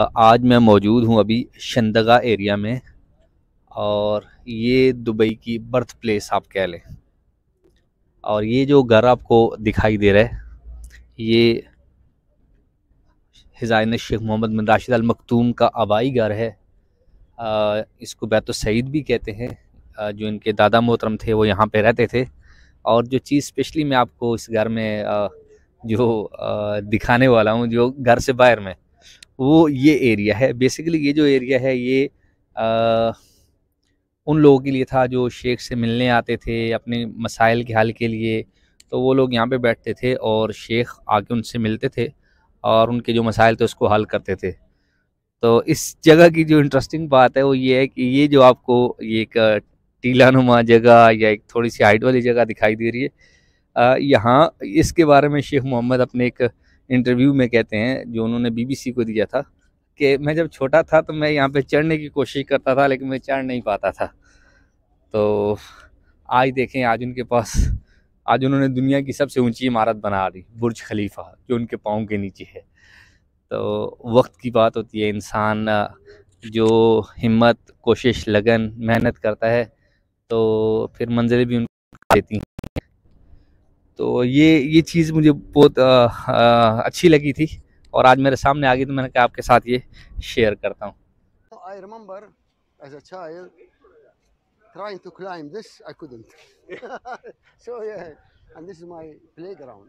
आज मैं मौजूद हूँ अभी शंदगा एरिया में और ये दुबई की बर्थ प्लेस आप कह लें और ये जो घर आपको दिखाई दे रहा है ये हिजाइन शेख मोहम्मद बिन राशिद अल मखतूम का आबाई घर है आ, इसको बैतुल सईद भी कहते हैं जो इनके दादा मोहतरम थे वो यहाँ पे रहते थे और जो चीज़ स्पेशली मैं आपको इस घर में आ, जो आ, दिखाने वाला हूँ जो घर से बाहर में वो ये एरिया है बेसिकली ये जो एरिया है ये आ, उन लोगों के लिए था जो शेख से मिलने आते थे अपने मसाइल के हल के लिए तो वो लोग यहाँ पे बैठते थे और शेख आके उनसे मिलते थे और उनके जो मसाइल थे उसको हल करते थे तो इस जगह की जो इंटरेस्टिंग बात है वो ये है कि ये जो आपको ये एक टीला नुमा जगह या एक थोड़ी सी हाइट वाली जगह दिखाई दे रही है यहाँ इसके बारे में शेख मोहम्मद अपने एक इंटरव्यू में कहते हैं जो उन्होंने बीबीसी को दिया था कि मैं जब छोटा था तो मैं यहाँ पे चढ़ने की कोशिश करता था लेकिन मैं चढ़ नहीं पाता था तो आज देखें आज उनके पास आज उन्होंने दुनिया की सबसे ऊंची इमारत बना दी बुर्ज खलीफा जो उनके पाँव के नीचे है तो वक्त की बात होती है इंसान जो हिम्मत कोशिश लगन मेहनत करता है तो फिर मंजिलें भी उनको देती हैं तो ये ये चीज़ मुझे बहुत आ, आ, अच्छी लगी थी और आज मेरे सामने आ गई तो मैंने कहा आपके साथ ये शेयर करता हूँ आई एज अ चाइल्ड